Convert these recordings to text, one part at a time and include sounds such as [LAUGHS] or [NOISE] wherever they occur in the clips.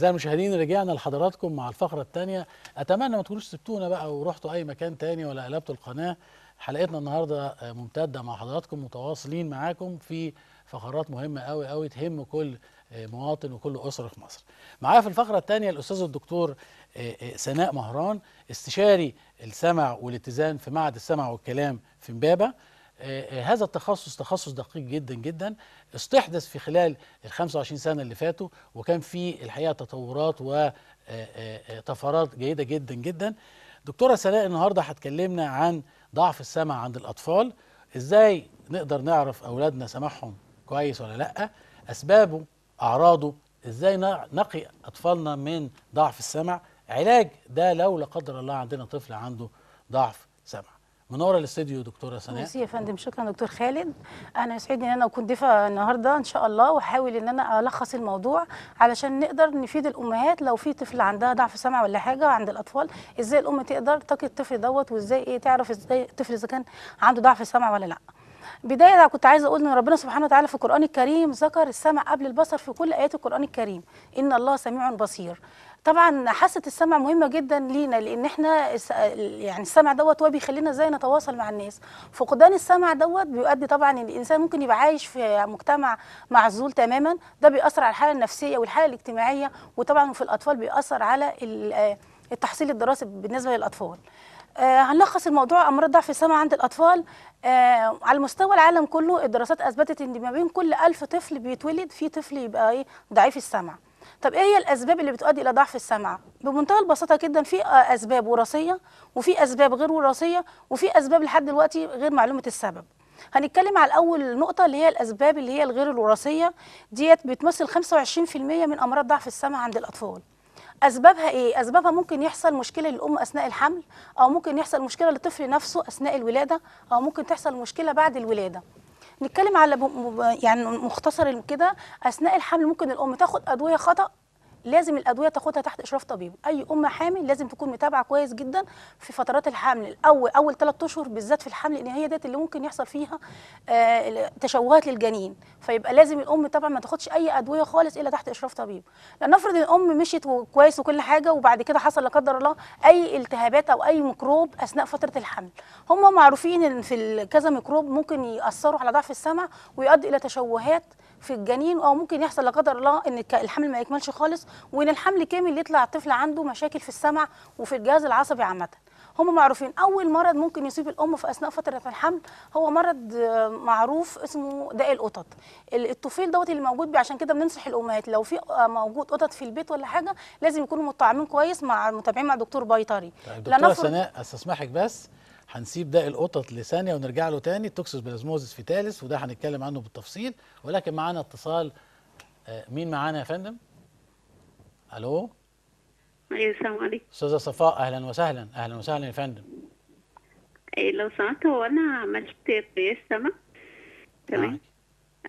أعزائي المشاهدين رجعنا لحضراتكم مع الفقرة الثانية أتمنى ما تكونوش سبتونا بقى ورحتوا أي مكان تاني ولا قلبتوا القناة حلقتنا النهاردة ممتدة مع حضراتكم متواصلين معاكم في فقرات مهمة قوي قوي تهم كل مواطن وكل أسرة في مصر معايا في الفقرة الثانية الأستاذ الدكتور آه، آه، سناء مهران استشاري السمع والاتزان في معهد السمع والكلام في امبابة آه، آه، هذا التخصص تخصص دقيق جدا جدا استحدث في خلال ال 25 سنه اللي فاتوا وكان في الحقيقه تطورات وطفرات آه، جيده جدا جدا دكتوره سناء النهارده هتكلمنا عن ضعف السمع عند الاطفال ازاي نقدر نعرف اولادنا سمعهم كويس ولا لا اسبابه اعراضه ازاي نقي اطفالنا من ضعف السمع علاج ده لو لا قدر الله عندنا طفل عنده ضعف سمع منوره الاستديو دكتوره سناء ميرسي يا فندم شكرا دكتور خالد انا يسعدني ان انا اكون ضيفه النهارده ان شاء الله واحاول ان انا الخص الموضوع علشان نقدر نفيد الامهات لو في طفل عندها ضعف سمع ولا حاجه عند الاطفال ازاي الام تقدر تقي الطفل دوت وازاي ايه تعرف ازاي الطفل اذا كان عنده ضعف سمع ولا لا بداية كنت عايزة أقول إن ربنا سبحانه وتعالى في القرآن الكريم ذكر السمع قبل البصر في كل آيات القرآن الكريم إن الله سميع بصير طبعا حاسه السمع مهمه جدا لينا لان احنا يعني السمع دوت هو بيخلينا ازاي نتواصل مع الناس فقدان السمع دوت بيؤدي طبعا ان الانسان ممكن يبقى عايش في مجتمع معزول تماما ده بيأثر على الحاله النفسيه والحاله الاجتماعيه وطبعا في الاطفال بيأثر على التحصيل الدراسي بالنسبه للاطفال آه، هنلخص الموضوع امراض ضعف السمع عند الاطفال آه، على مستوى العالم كله الدراسات اثبتت ان ما بين كل 1000 طفل بيتولد في طفل يبقى ايه ضعيف السمع طب ايه هي الاسباب اللي بتؤدي الى ضعف السمع بمنتهى البساطه جدا في آه، اسباب وراثيه وفي اسباب غير وراثيه وفي اسباب لحد دلوقتي غير معلومه السبب هنتكلم على اول نقطه اللي هي الاسباب اللي هي الغير الوراثيه ديت بتمثل 25% من امراض ضعف السمع عند الاطفال اسبابها ايه اسبابها ممكن يحصل مشكله للام اثناء الحمل او ممكن يحصل مشكله للطفل نفسه اثناء الولاده او ممكن تحصل مشكله بعد الولاده نتكلم على يعني مختصر كده اثناء الحمل ممكن الام تاخد ادويه خطا لازم الادويه تاخدها تحت اشراف طبيب اي ام حامل لازم تكون متابعه كويس جدا في فترات الحمل الاول اول ثلاث اشهر بالذات في الحمل لان هي ديت اللي ممكن يحصل فيها آه، تشوهات للجنين فيبقى لازم الام طبعا ما تاخدش اي ادويه خالص الا تحت اشراف طبيب لنفرض الام مشيت كويس وكل حاجه وبعد كده حصل لا قدر الله اي التهابات او اي ميكروب اثناء فتره الحمل هم معروفين ان في كذا ميكروب ممكن ياثروا على ضعف السمع ويؤدي الى تشوهات في الجنين او ممكن يحصل لا قدر الله ان الحمل ما يكملش خالص وان الحمل كامل يطلع الطفل عنده مشاكل في السمع وفي الجهاز العصبي عامه هم معروفين اول مرض ممكن يصيب الام في اثناء فتره الحمل هو مرض آه، معروف اسمه داء القطط الطفيل دوت اللي موجود بيه عشان كده بننصح الامهات لو في آه، موجود قطط في البيت ولا حاجه لازم يكونوا متطعمين كويس مع متابعين مع دكتور بيطري طيب دكتوره سناء استسمحك بس هنسيب ده القطط لثانيه ونرجع له تاني التوكسيس بلازموزس في ثالث وده هنتكلم عنه بالتفصيل ولكن معانا اتصال آه، مين معانا يا فندم؟ الو ايوه السلام عليكم استاذه صفاء اهلا وسهلا اهلا وسهلا يا فندم ايه لو سمحت هو انا عملت قياس سمك تمام نعم.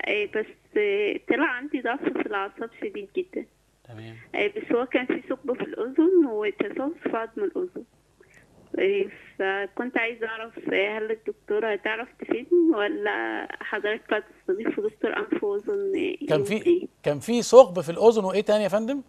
ايه بس آه، طلع عندي ضعف في الاعصاب شديد جدا تمام ايه بس هو كان في ثقب في الاذن وتصلب في عظم الاذن إيه، فكنت عايزة أعرف إيه، هل الدكتورة هتعرف تفيدني ولا حضرتك هتستضيف دكتور أنف وأذن كان في إيه؟ كان في ثقب في الأذن وإيه تاني يا فندم؟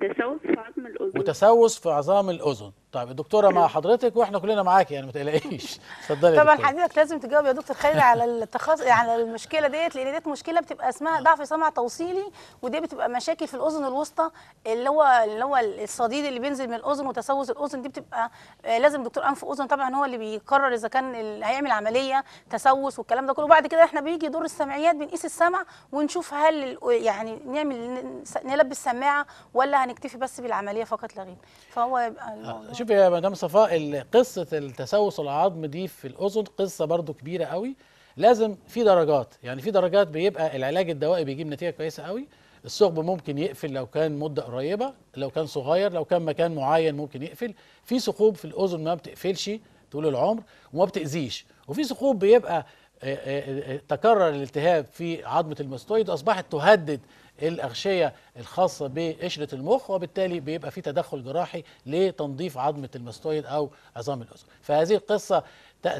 تسوس في عظم الأذن وتسوس في عظام الأذن طيب دكتوره مع حضرتك واحنا كلنا معاكي يعني ما تقلقيش [LAUGHS] اتفضلي طبعا حضرتك لازم تجاوب يا دكتور خالد على التخص على المشكله ديت لان ديت مشكله بتبقى اسمها ضعف سمع توصيلي ودي بتبقى مشاكل في الاذن الوسطى اللي هو اللي هو الصديد اللي بينزل من الاذن وتسوس الاذن دي بتبقى آه، لازم دكتور انف اذن طبعا هو اللي بيقرر اذا كان هيعمل عمليه تسوس والكلام ده كله وبعد كده احنا بيجي دور السمعيات بنقيس السمع ونشوف هل يعني نعمل نلبس سماعه ولا هنكتفي بس بالعمليه فقط لا غير فهو يبقى آه، شوفي يا مدام صفاء قصه التسوس العظم دي في الاذن قصه برضو كبيره قوي لازم في درجات يعني في درجات بيبقى العلاج الدوائي بيجيب نتيجه كويسه قوي الثقب ممكن يقفل لو كان مده قريبه لو كان صغير لو كان مكان معين ممكن يقفل في ثقوب في الاذن ما بتقفلش طول العمر وما بتاذيش وفي ثقوب بيبقى آه، آه، آه، تكرر الالتهاب في عظمه المستويد اصبحت تهدد الأغشية الخاصة بقشرة المخ وبالتالي بيبقى في تدخل جراحي لتنظيف عظمة المستويد أو عظام الأذن فهذه القصة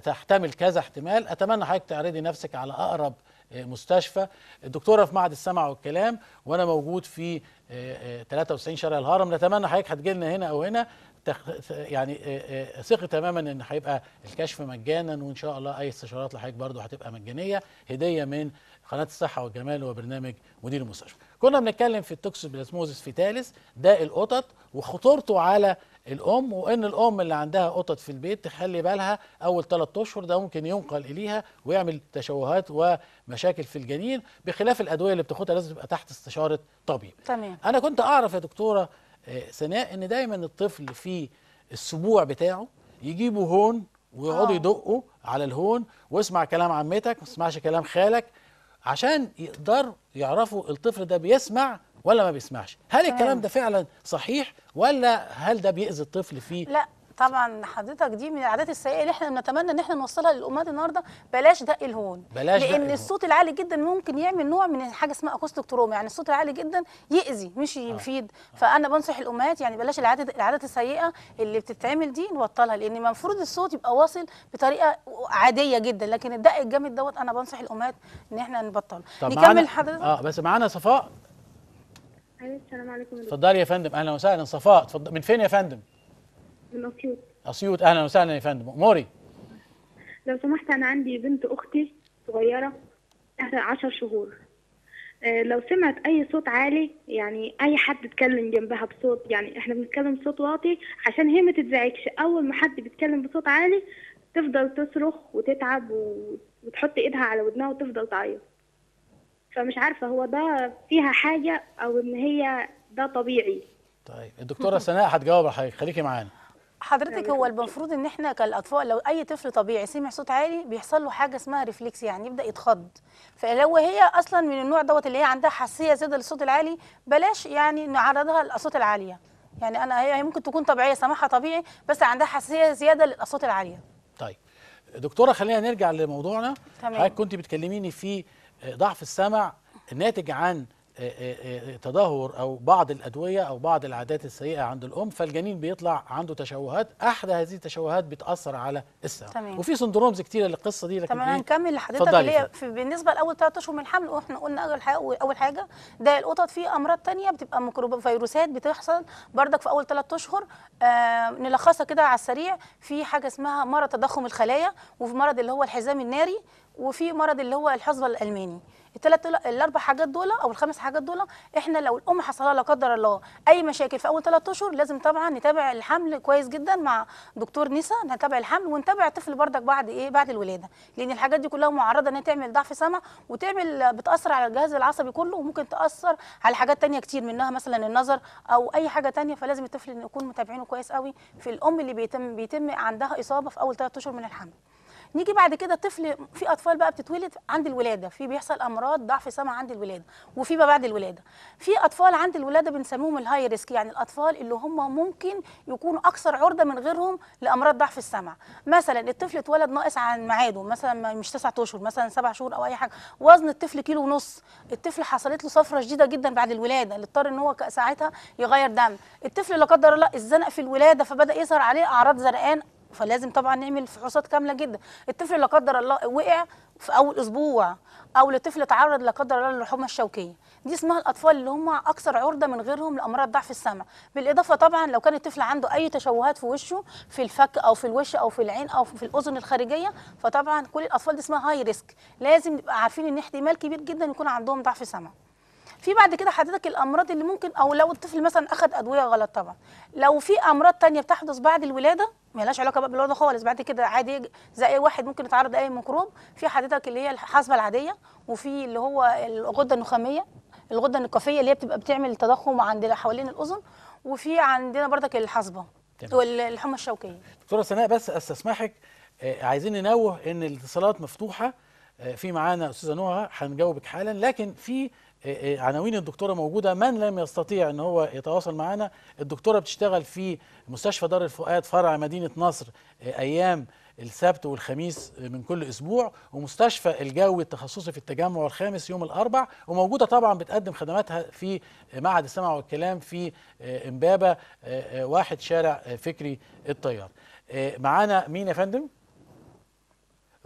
تحتمل كذا احتمال أتمنى حضرتك تعرضي نفسك على أقرب آه، مستشفى الدكتوره في معهد السمع والكلام وانا موجود في 93 آه، آه، شارع الهرم نتمنى حضرتك هتجي لنا هنا او هنا يعني ثقي تماما ان هيبقى الكشف مجانا وان شاء الله اي استشارات لحضرتك برضه هتبقى مجانيه هديه من قناه الصحه والجمال وبرنامج مدير المستشفى كنا بنتكلم في التوكسوبلازموزس فيتاليس ده القطط وخطورته على الام وان الام اللي عندها قطط في البيت تخلي بالها اول ثلاث اشهر ده ممكن ينقل اليها ويعمل تشوهات ومشاكل في الجنين بخلاف الادويه اللي بتاخدها لازم تبقى تحت استشاره طبيب تمام انا كنت اعرف يا دكتوره سناء آه، ان دايما الطفل في السبوع بتاعه يجيبوا هون ويقعدوا آه. يدقوا على الهون واسمع كلام عمتك ما تسمعش كلام خالك عشان يقدروا يعرفوا الطفل ده بيسمع ولا ما بيسمعش هل الكلام ده فعلا صحيح ولا هل ده بيأذي الطفل في لا طبعا حضرتك دي من العادات السيئه اللي احنا بنتمنى ان احنا نوصلها للامهات النهارده بلاش دق الهون بلاش لان دق الصوت العالي جدا ممكن يعمل نوع من حاجه اسمها اكوستيك تروما يعني الصوت العالي جدا ياذي مش آه. يفيد آه. فانا بنصح الامهات يعني بلاش العادات العادات السيئه اللي بتتعمل دي نبطلها لان المفروض الصوت يبقى واصل بطريقه عاديه جدا لكن الدق الجامد دوت انا بنصح الامهات ان احنا نبطله نكمل حضرتك اه بس معانا صفاء السلام عليكم اتفضلي يا فندم اهلا وسهلا صفاء من فين يا فندم من اسيوط اسيوط اهلا وسهلا يا فندم موري لو سمحت انا عندي بنت اختي صغيره 10 شهور آه، لو سمعت اي صوت عالي يعني اي حد اتكلم جنبها بصوت يعني احنا بنتكلم بصوت واطي عشان هي ما تتزعجش اول ما حد بيتكلم بصوت عالي تفضل تصرخ وتتعب وتحط ايدها على ودنها وتفضل تعيط فمش عارفه هو ده فيها حاجه او ان هي ده طبيعي طيب الدكتوره سناء هتجاوب حضرتك خليكي معانا حضرتك يعني هو المفروض ان احنا كالاطفال لو اي طفل طبيعي سمع صوت عالي بيحصل له حاجه اسمها ريفلكس يعني يبدا يتخض فلو هي اصلا من النوع دوت اللي هي عندها حساسيه زياده للصوت العالي بلاش يعني نعرضها للاصوات العاليه يعني انا هي ممكن تكون طبيعيه سماعها طبيعي بس عندها حساسيه زياده للاصوات العاليه طيب دكتوره خلينا نرجع لموضوعنا تمام حضرتك كنت بتكلميني في ضعف السمع الناتج عن آه، آه، آه، تدهور او بعض الادويه او بعض العادات السيئه عند الام فالجنين بيطلع عنده تشوهات احدى هذه التشوهات بتاثر على السبب تمام. وفي سندرومز كتيره للقصه دي لكن تمام إيه؟ هنكمل لحضرتك اللي هي بالنسبه لاول ثلاث اشهر من الحمل واحنا قلنا اول حاجه اول حاجه ده القطط في امراض تانية بتبقى ميكروب فيروسات بتحصل بردك في اول ثلاث اشهر آه نلخصها كده على السريع في حاجه اسمها مرض تضخم الخلايا وفي مرض اللي هو الحزام الناري وفي مرض اللي هو الحصبه الالماني الثلاث الاربع حاجات دول او الخمس حاجات دول احنا لو الام حصلها لا قدر الله اي مشاكل في اول ثلاث اشهر لازم طبعا نتابع الحمل كويس جدا مع دكتور نسا نتابع الحمل ونتابع الطفل بردك بعد ايه بعد الولاده لان الحاجات دي كلها معرضه انها تعمل ضعف سمع وتعمل بتاثر على الجهاز العصبي كله وممكن تاثر على حاجات ثانيه كتير منها مثلا النظر او اي حاجه ثانيه فلازم الطفل نكون متابعينه كويس قوي في الام اللي بيتم بيتم عندها اصابه في اول ثلاث اشهر من الحمل نيجي بعد كده طفل في اطفال بقى بتتولد عند الولاده في بيحصل امراض ضعف سمع عند الولاده وفي ما بعد الولاده في اطفال عند الولاده بنسميهم الهاي ريسك يعني الاطفال اللي هم ممكن يكونوا اكثر عرضه من غيرهم لامراض ضعف السمع مثلا الطفل اتولد ناقص عن ميعاده مثلا مش 9 اشهر مثلا 7 شهور او اي حاجه وزن الطفل كيلو ونص الطفل حصلت له صفره شديده جدا بعد الولاده اللي اضطر ان هو ساعتها يغير دم الطفل لا قدر الله اتزنق في الولاده فبدا يظهر عليه اعراض زرقان فلازم طبعا نعمل فحوصات كامله جدا الطفل لا قدر الله وقع في اول اسبوع او لطفل اتعرض لا قدر الله للحمى الشوكيه دي اسمها الاطفال اللي هم اكثر عرضه من غيرهم لامراض ضعف السمع بالاضافه طبعا لو كان الطفل عنده اي تشوهات في وشه في الفك او في الوش او في العين او في الاذن الخارجيه فطبعا كل الاطفال دي اسمها هاي ريسك لازم نبقى عارفين ان احتمال كبير جدا يكون عندهم ضعف سمع في بعد كده حضرتك الامراض اللي ممكن او لو الطفل مثلا اخذ ادويه غلط طبعا لو في امراض تانية بتحدث بعد الولاده مالهاش علاقه بقى بالولاده خالص بعد كده عادي زي اي واحد ممكن يتعرض لاي ميكروب في حضرتك اللي هي الحصبه العاديه وفي اللي هو الغده النخاميه الغده النقافيه اللي هي بتبقى بتعمل تضخم عند حوالين الاذن وفي عندنا برضك الحصبه والحمى الشوكيه دكتوره سناء بس استسمحك آه، عايزين ننوه ان الاتصالات مفتوحه آه، في معانا استاذه نهى هنجاوبك حالا لكن في إيه، إيه، عناوين الدكتوره موجوده من لم يستطيع ان هو يتواصل معنا الدكتوره بتشتغل في مستشفى دار الفؤاد فرع مدينه نصر إيه، ايام السبت والخميس من كل اسبوع ومستشفى الجوي التخصصي في التجمع الخامس يوم الاربع وموجوده طبعا بتقدم خدماتها في معهد السمع والكلام في امبابه واحد شارع فكري الطيار معانا مين يا فندم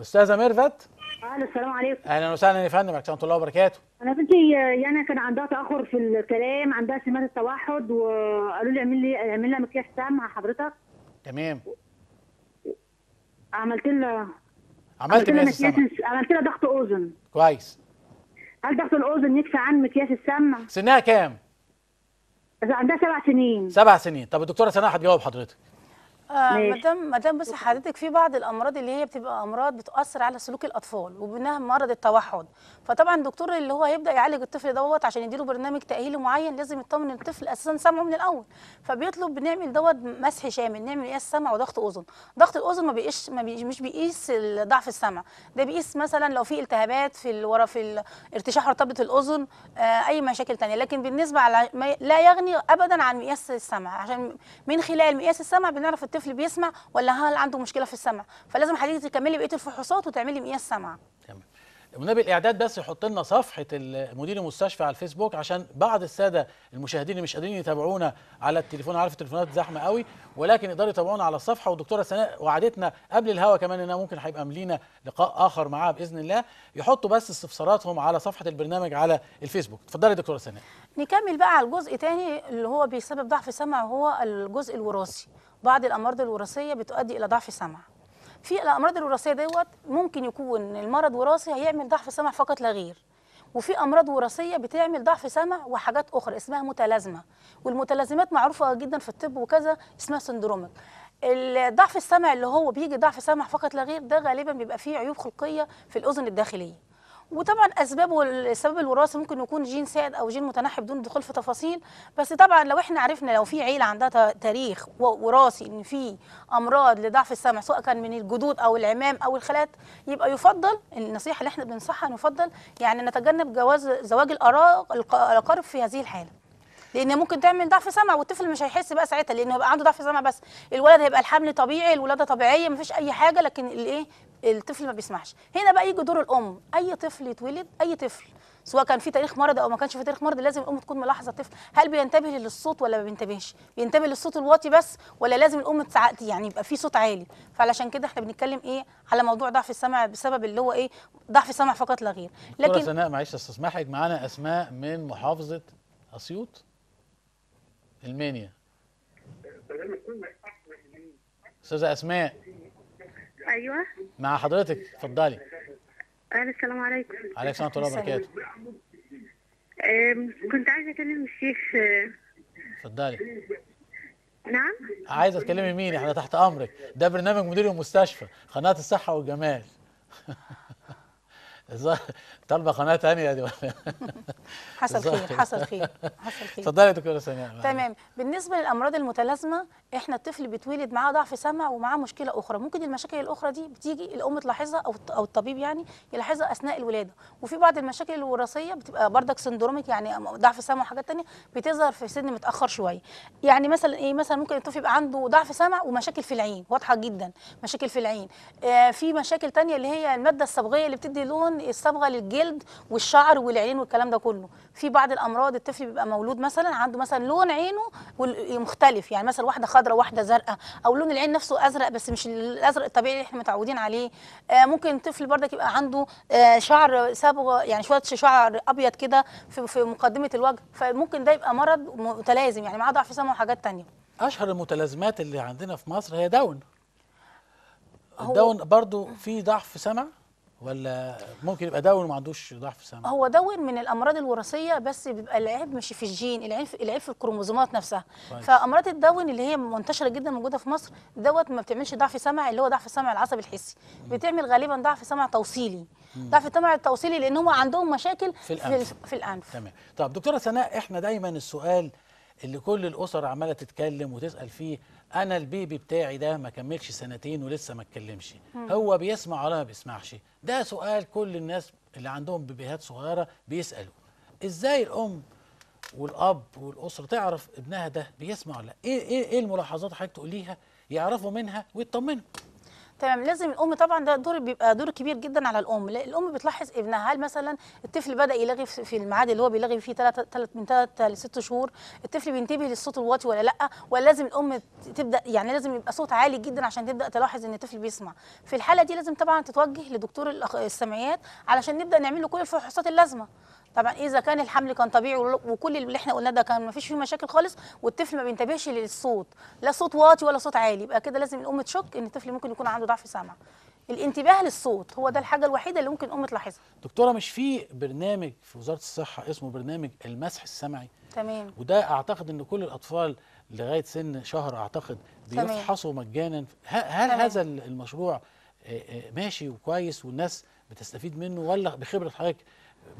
استاذه ميرفت الو السلام عليكم اهلا وسهلا يا فندم ورحمه الله وبركاته انا بنتي يعني كان عندها تاخر في الكلام عندها سمات التوحد وقالوا لي اعمل لي اعمل لها مكياج سام مع حضرتك تمام عملت لها عملت لها مكياج عملت لها ضغط اذن كويس هل ضغط الاذن يكفي عن مكياج السمع سنها كام عندها سبع سنين سبع سنين طب الدكتوره سناء هتجاوب حضرتك آه مدام مدام بس حضرتك في بعض الامراض اللي هي بتبقى امراض بتاثر على سلوك الاطفال وبنها مرض التوحد فطبعا الدكتور اللي هو هيبدا يعالج الطفل دوت عشان يديله برنامج تاهيلي معين لازم يطمن الطفل اساسا سمعه من الاول فبيطلب بنعمل دوت مسح شامل نعمل قياس سمع وضغط اذن ضغط الاذن ما بيقيس ما بي مش بيقيس ضعف السمع ده بيقيس مثلا لو في التهابات في ورا في ارتشاح رطبه الاذن آه اي مشاكل ثانيه لكن بالنسبه على لا يغني ابدا عن مقياس السمع عشان من خلال مقياس السمع بنعرف الطفل بيسمع ولا هل عنده مشكله في السمع فلازم حضرتك تكملي بقيه الفحوصات وتعملي مقياس سمع تمام ونبي الاعداد بس يحط لنا صفحه مدير المستشفى على الفيسبوك عشان بعض الساده المشاهدين اللي مش قادرين يتابعونا على التليفون عارف التليفونات زحمه قوي ولكن يقدروا يتابعونا على الصفحه والدكتوره سناء وعدتنا قبل الهوا كمان انها ممكن هيبقى ملينا لقاء اخر معاها باذن الله يحطوا بس استفساراتهم على صفحه البرنامج على الفيسبوك اتفضلي دكتوره سناء نكمل بقى على الجزء تاني اللي هو بيسبب ضعف السمع وهو الجزء الوراثي بعض الامراض الوراثيه بتؤدي الى ضعف سمع في الامراض الوراثيه دوت ممكن يكون المرض وراثي هيعمل ضعف سمع فقط لا غير وفي امراض وراثيه بتعمل ضعف سمع وحاجات اخرى اسمها متلازمه والمتلازمات معروفه جدا في الطب وكذا اسمها سندرومك الضعف السمع اللي هو بيجي ضعف سمع فقط لا غير ده غالبا بيبقى فيه عيوب خلقيه في الاذن الداخليه وطبعا اسبابه السبب الوراثي ممكن يكون جين سائد او جين متنحي بدون دخول في تفاصيل بس طبعا لو احنا عرفنا لو في عيله عندها تاريخ وراثي ان في امراض لضعف السمع سواء كان من الجدود او العمام او الخالات يبقى يفضل النصيحه اللي احنا بننصحها يفضل يعني نتجنب جواز زواج الاقارب في هذه الحاله لان ممكن تعمل ضعف سمع والطفل مش هيحس بقى ساعتها لانه هيبقى عنده ضعف سمع بس الولد هيبقى الحمل طبيعي الولاده طبيعيه مفيش اي حاجه لكن الايه الطفل ما بيسمعش هنا بقى يجي دور الام اي طفل يتولد اي طفل سواء كان في تاريخ مرض او ما كانش في تاريخ مرض لازم الام تكون ملاحظه الطفل هل بينتبه للصوت ولا ما بينتبهش بينتبه للصوت الواطي بس ولا لازم الام تساعد يعني يبقى في صوت عالي فعلشان كده احنا بنتكلم ايه على موضوع ضعف السمع بسبب اللي هو ايه ضعف السمع فقط لا غير لكن سناء معلش استسمحك معانا اسماء من محافظه اسيوط المنيا استاذه اسماء ايوه مع حضرتك اتفضلي السلام عليكم عليكم السلام ورحمه الله وبركاته كنت عايزه اكلم الشيخ اتفضلي نعم عايزه تكلمي مين احنا تحت امرك ده برنامج مدير المستشفى قناه الصحه والجمال [LAUGHS] طالبه قناه ثانيه دي [LAUGHS] حصل خير حصل خير حصل خير اتفضلي يا دكتوره سناء تمام بالنسبه للامراض المتلازمه احنا الطفل بيتولد معاه ضعف سمع ومعاه مشكله اخرى ممكن المشاكل الاخرى دي بتيجي الام تلاحظها او او الطبيب يعني يلاحظها اثناء الولاده وفي بعض المشاكل الوراثيه بتبقى بردك سندروميك يعني ضعف سمع وحاجات ثانيه بتظهر في سن متاخر شويه يعني مثلا ايه مثلا ممكن الطفل يبقى عنده ضعف سمع ومشاكل في العين واضحه جدا مشاكل في العين آه في مشاكل ثانيه اللي هي الماده الصبغيه اللي بتدي لون الصبغه للجلد والشعر والعين والكلام ده كله في بعض الامراض الطفل بيبقى مولود مثلا عنده مثلا لون عينه مختلف يعني مثلا واحده خضراء واحده زرقاء او لون العين نفسه ازرق بس مش الازرق الطبيعي اللي احنا متعودين عليه آه ممكن الطفل برضك يبقى عنده آه شعر صبغه يعني شويه شعر ابيض كده في, في مقدمه الوجه فممكن ده يبقى مرض متلازم يعني معاه ضعف سمع وحاجات ثانيه اشهر المتلازمات اللي عندنا في مصر هي داون الداون برضو في ضعف سمع ولا ممكن يبقى دون وما عندوش ضعف سمع هو دون من الامراض الوراثيه بس بيبقى العيب مش في الجين العيب في العيب في الكروموزومات نفسها فامراض الدون اللي هي منتشره جدا موجوده في مصر دوت ما بتعملش ضعف سمع اللي هو ضعف السمع العصبي الحسي بتعمل غالبا ضعف سمع توصيلي ضعف السمع التوصيلي لان هم عندهم مشاكل في الانف في, في الانف تمام طب دكتوره سناء احنا دايما السؤال اللي كل الاسر عماله تتكلم وتسال فيه انا البيبي بتاعي ده ما كملش سنتين ولسه ما اتكلمش هو بيسمع ولا ما بيسمعش ده سؤال كل الناس اللي عندهم بيبيهات صغيره بيسالوا ازاي الام والاب والاسره تعرف ابنها ده بيسمع ولا لا ايه ايه, إيه الملاحظات حضرتك تقوليها يعرفوا منها ويطمنوا تمام لازم الام طبعا ده دور بيبقى دور كبير جدا على الام الام بتلاحظ ابنها هل مثلا الطفل بدا يلغي في الميعاد اللي هو بيلغي فيه 3 من 3 ل 6 شهور الطفل بينتبه للصوت الواطي ولا لا ولا لازم الام تبدا يعني لازم يبقى صوت عالي جدا عشان تبدا تلاحظ ان الطفل بيسمع في الحاله دي لازم طبعا تتوجه لدكتور السمعيات علشان نبدا نعمل له كل الفحوصات اللازمه طبعا اذا كان الحمل كان طبيعي وكل اللي احنا قلناه ده كان ما فيش فيه مشاكل خالص والطفل ما بينتبهش للصوت لا صوت واطي ولا صوت عالي يبقى كده لازم الام تشك ان الطفل ممكن يكون عنده ضعف سمع الانتباه للصوت هو ده الحاجه الوحيده اللي ممكن الام تلاحظها دكتوره مش في برنامج في وزاره الصحه اسمه برنامج المسح السمعي تمام وده اعتقد ان كل الاطفال لغايه سن شهر اعتقد بيفحصوا مجانا هل تمام. هذا المشروع آه، آه، ماشي وكويس والناس بتستفيد منه ولا بخبره حضرتك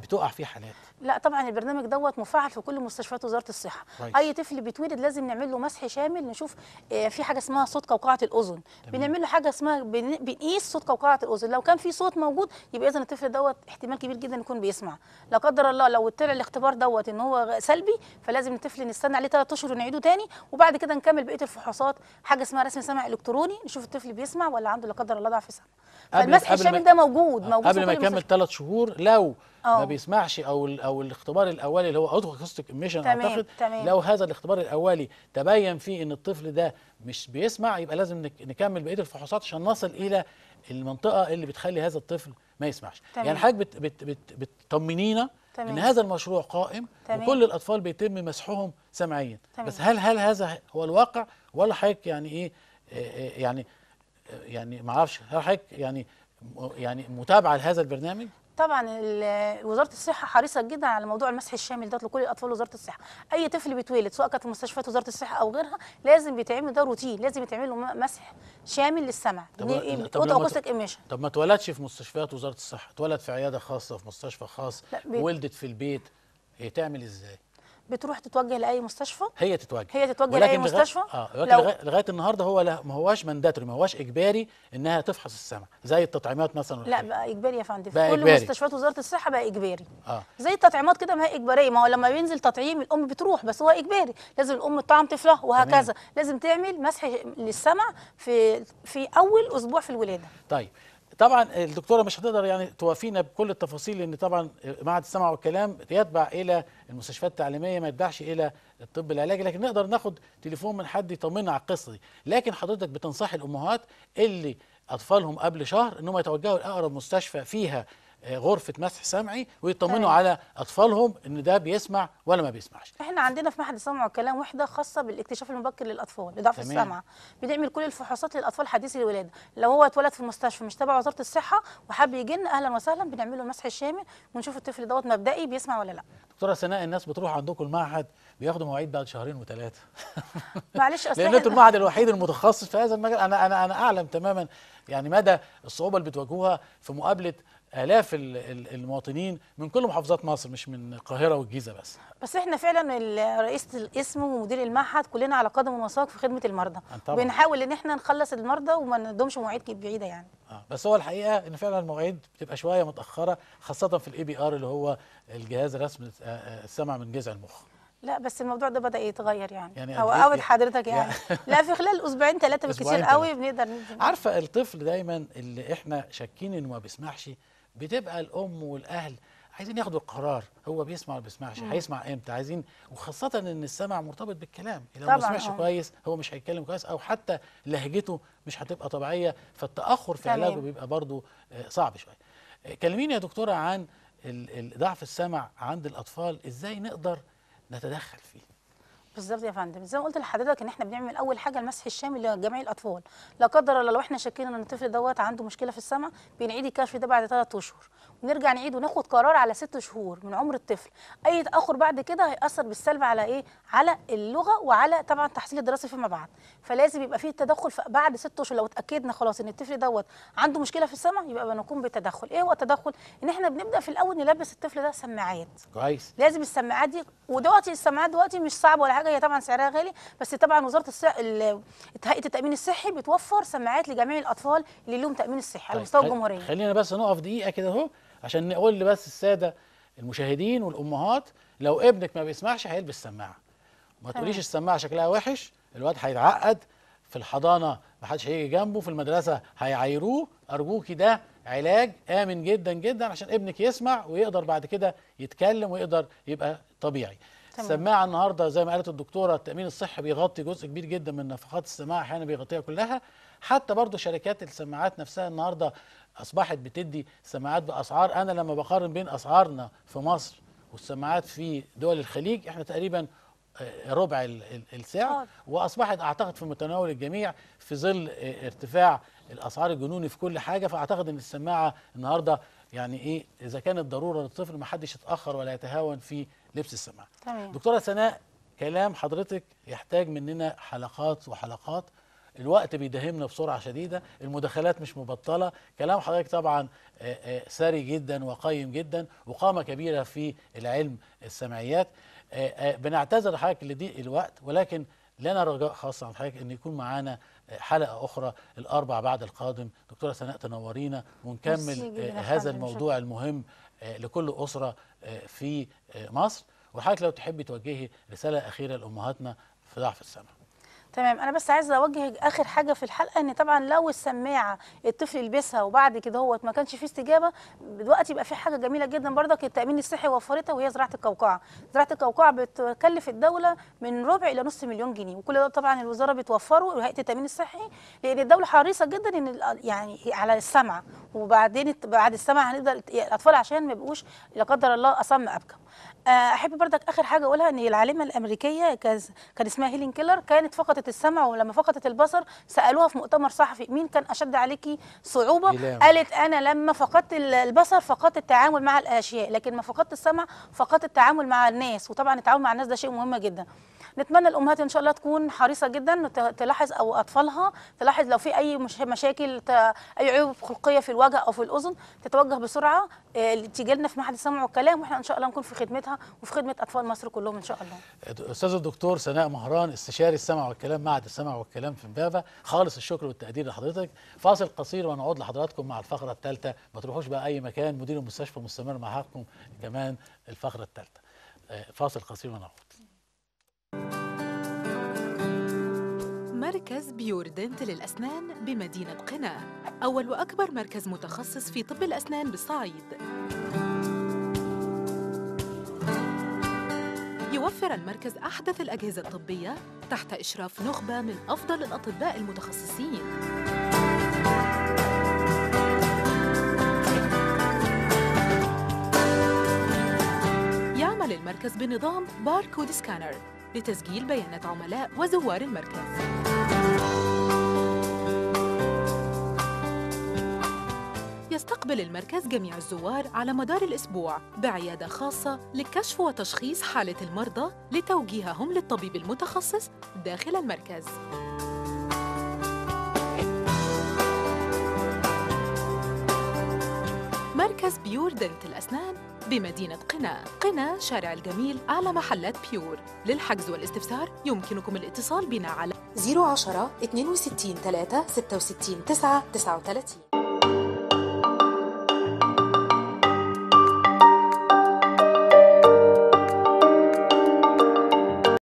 بتقع فيه حالات لا طبعا البرنامج دوت مفعل في كل مستشفيات وزاره الصحه بايش. اي طفل بيتولد لازم نعمل له مسح شامل نشوف آه، في حاجه اسمها صوت قوقعه الاذن بنعمل له حاجه اسمها بنقيس صوت قوقعه الاذن لو كان في صوت موجود يبقى اذا الطفل دوت احتمال كبير جدا يكون بيسمع لا قدر الله لو طلع الاختبار دوت ان هو سلبي فلازم الطفل نستنى عليه 3 اشهر ونعيده تاني وبعد كده نكمل بقيه الفحوصات حاجه اسمها رسم سمع الكتروني نشوف الطفل بيسمع ولا عنده لا قدر الله ضعف سمع فالمسح الشامل ده موجود آه، موجود قبل ما يكمل 3 شهور لو أوه. ما بيسمعش او او الاختبار الاولي اللي هو ادخل ميشن اعتقد تمام. لو هذا الاختبار الاولي تبين فيه ان الطفل ده مش بيسمع يبقى لازم نكمل بقيه الفحوصات عشان نصل الى المنطقه اللي بتخلي هذا الطفل ما يسمعش يعني تمام. يعني حضرتك بت بت بت بتطمنينا تمام. ان هذا المشروع قائم تمام. وكل الاطفال بيتم مسحهم سمعيا تمام. بس هل هل هذا هو الواقع ولا حضرتك يعني ايه يعني يعني ما اعرفش هل حضرتك يعني يعني متابعه لهذا البرنامج طبعا وزاره الصحه حريصه جدا على موضوع المسح الشامل ده لكل الاطفال وزاره الصحه اي طفل بيتولد سواء كانت في مستشفيات وزاره الصحه او غيرها لازم بيتعمل ده روتين لازم يتعمل له مسح شامل للسمع طب ما اتولدش في مستشفيات وزاره الصحه اتولد في عياده خاصه في مستشفى خاص ولدت في البيت هي تعمل ازاي بتروح تتوجه لاي مستشفى هي تتوجه هي تتوجه لاي مستشفى اه لو لغايه النهارده هو لا ما هواش مانداتوري ما هواش اجباري انها تفحص السمع زي التطعيمات مثلا لا بقى اجباري يا فندم كل إجباري. مستشفيات وزاره الصحه بقى اجباري آه. زي التطعيمات كده ما هي اجباريه ما هو لما بينزل تطعيم الام بتروح بس هو اجباري لازم الام تطعم طفلها وهكذا تمام. لازم تعمل مسح للسمع في في اول اسبوع في الولاده طيب طبعا الدكتوره مش هتقدر يعني توافينا بكل التفاصيل لان طبعا معهد السمع والكلام يتبع الى المستشفيات التعليميه ما يتبعش الى الطب العلاجي لكن نقدر ناخد تليفون من حد يطمنا على القصه دي لكن حضرتك بتنصح الامهات اللي اطفالهم قبل شهر ان هم يتوجهوا لاقرب مستشفى فيها آه، غرفه مسح سمعي ويطمنوا طيب. على اطفالهم ان ده بيسمع ولا ما بيسمعش احنا عندنا في معهد السمع والكلام وحده خاصه بالاكتشاف المبكر للاطفال اضعاف السمع بنعمل كل الفحوصات للاطفال حديثي الولاده لو هو اتولد في المستشفى مش تبع وزاره الصحه وحب يجي لنا اهلا وسهلا بنعمل له المسح الشامل ونشوف الطفل دوت مبدئي بيسمع ولا لا دكتوره سناء الناس بتروح عندكم المعهد بياخدوا مواعيد بعد شهرين وثلاثه [LAUGHS] معلش اصل [LAUGHS] لان انتم المعهد الوحيد المتخصص في هذا المجال انا انا انا اعلم تماما يعني مدى الصعوبه اللي بتواجهوها في مقابله آلاف المواطنين من كل محافظات مصر مش من القاهرة والجيزة بس بس احنا فعلا رئيس القسم ومدير المعهد كلنا على قدم وساق في خدمة المرضى أه، بنحاول ان احنا نخلص المرضى وما ندهمش مواعيد بعيدة يعني آه بس هو الحقيقة ان فعلا المواعيد بتبقى شوية متأخرة خاصة في الاي بي ار اللي هو الجهاز رسم أه، أه، السمع من جذع المخ لا بس الموضوع ده بدا يتغير يعني, يعني او إيه؟ اوت حضرتك يعني, يعني [LAUGHS] لا في خلال اسبوعين ثلاثه بالكثير قوي بنقدر عارفه الطفل دايما اللي احنا شاكين انه ما بيسمعش بتبقى الام والاهل عايزين ياخدوا القرار هو بيسمع ولا بيسمعش هيسمع امتى عايزين وخاصه ان السمع مرتبط بالكلام لو ما سمعش آه. كويس هو مش هيتكلم كويس او حتى لهجته مش هتبقى طبيعيه فالتاخر في علاجه بيبقى برضو آه، صعب شويه آه، كلميني يا دكتوره عن ضعف السمع عند الاطفال ازاي نقدر نتدخل فيه بالظبط يا فندم زي ما قلت لحضرتك ان احنا بنعمل اول حاجه المسح الشامل لجميع الاطفال لا قدر الله لو احنا شكينا ان الطفل دوت عنده مشكله في السمع بنعيد الكشف ده بعد ثلاث اشهر نرجع نعيد وناخد قرار على ست شهور من عمر الطفل اي تاخر بعد كده هياثر بالسلب على ايه على اللغه وعلى طبعا التحصيل الدراسي فيما بعد فلازم يبقى في تدخل بعد ست شهور لو اتاكدنا خلاص ان الطفل دوت عنده مشكله في السمع يبقى بنقوم بتدخل ايه هو التدخل ان احنا بنبدا في الاول نلبس الطفل ده سماعات كويس لازم السماعات دي ودلوقتي السماعات دلوقتي مش صعبه ولا حاجه هي طبعا سعرها غالي بس طبعا وزاره الصحه هيئه التامين الصحي بتوفر سماعات لجميع الاطفال اللي لهم تامين الصحي على طيب، مستوى الجمهوريه خلينا بس نقف دقيقه كده اهو عشان نقول بس الساده المشاهدين والامهات لو ابنك ما بيسمعش هيلبس سماعه ما تقوليش السماعه شكلها وحش الواد هيتعقد في الحضانه ما حدش هيجي جنبه في المدرسه هيعايروه ارجوكي ده علاج امن جدا جدا عشان ابنك يسمع ويقدر بعد كده يتكلم ويقدر يبقى طبيعي تمام. السماعه النهارده زي ما قالت الدكتوره التامين الصحي بيغطي جزء كبير جدا من نفقات السماعه احيانا بيغطيها كلها حتى برضو شركات السماعات نفسها النهارده اصبحت بتدي سماعات باسعار انا لما بقارن بين اسعارنا في مصر والسماعات في دول الخليج احنا تقريبا آه، ربع السعر آه. واصبحت اعتقد في متناول الجميع في ظل آه، ارتفاع الاسعار الجنوني في كل حاجه فاعتقد ان السماعه النهارده يعني ايه اذا كانت ضروره للطفل ما حدش يتاخر ولا يتهاون في لبس السماعه. تمام. دكتوره سناء كلام حضرتك يحتاج مننا حلقات وحلقات الوقت بيداهمنا بسرعة شديدة المداخلات مش مبطلة كلام حضرتك طبعا سري جدا وقيم جدا وقامة كبيرة في العلم السمعيات بنعتذر لحضرتك لضيق الوقت ولكن لنا رجاء خاص عن حضرتك ان يكون معانا حلقه اخرى الاربع بعد القادم دكتوره سناء تنورينا ونكمل هذا الموضوع المهم لكل اسره في مصر وحضرتك لو تحبي توجهي رساله اخيره لامهاتنا في ضعف السمع تمام انا بس عايزه اوجه اخر حاجه في الحلقه ان طبعا لو السماعه الطفل يلبسها وبعد كده هو ما كانش فيه استجابه دلوقتي يبقى في حاجه جميله جدا برضك التامين الصحي وفرتها وهي زراعه القوقعه زراعه القوقعه بتكلف الدوله من ربع الى نص مليون جنيه وكل ده طبعا الوزاره بتوفره وهيئه التامين الصحي لان الدوله حريصه جدا ان يعني على السمع وبعدين بعد السمع هنقدر الاطفال عشان ما يبقوش لا قدر الله اصم ابكم آه، احب بردك اخر حاجه اقولها ان العالمه الامريكيه كان اسمها هيلين كيلر كانت فقدت السمع ولما فقدت البصر سالوها في مؤتمر صحفي مين كان اشد عليكي صعوبه قالت انا لما فقدت البصر فقدت التعامل مع الاشياء لكن ما فقدت السمع فقدت التعامل مع الناس وطبعا التعامل مع الناس ده شيء مهم جدا نتمنى الامهات ان شاء الله تكون حريصه جدا تلاحظ او اطفالها تلاحظ لو في اي مشاكل اي عيوب خلقيه في الوجه او في الاذن تتوجه بسرعه آه، تيجي لنا في معهد السمع والكلام واحنا ان شاء الله نكون في خدمتها وفي خدمه اطفال مصر كلهم ان شاء الله استاذ الدكتور سناء مهران استشاري السمع والكلام معهد السمع والكلام في امبابه خالص الشكر والتقدير لحضرتك فاصل قصير ونعود لحضراتكم مع الفقره الثالثه ما تروحوش بقى اي مكان مدير المستشفى مستمر معاكم كمان الفقره الثالثه آه، فاصل قصير ونعود مركز بيوردنت للأسنان بمدينة قنا أول وأكبر مركز متخصص في طب الأسنان بالصعيد يوفر المركز أحدث الأجهزة الطبية تحت إشراف نخبة من أفضل الأطباء المتخصصين يعمل المركز بنظام باركود سكانر لتسجيل بيانات عملاء وزوار المركز يستقبل المركز جميع الزوار على مدار الأسبوع بعيادة خاصة لكشف وتشخيص حالة المرضى لتوجيههم للطبيب المتخصص داخل المركز. مركز بيور دنت الأسنان بمدينة قنا قنا شارع الجميل أعلى محلات بيور للحجز والاستفسار يمكنكم الاتصال بنا على 010 62 3 66 9 39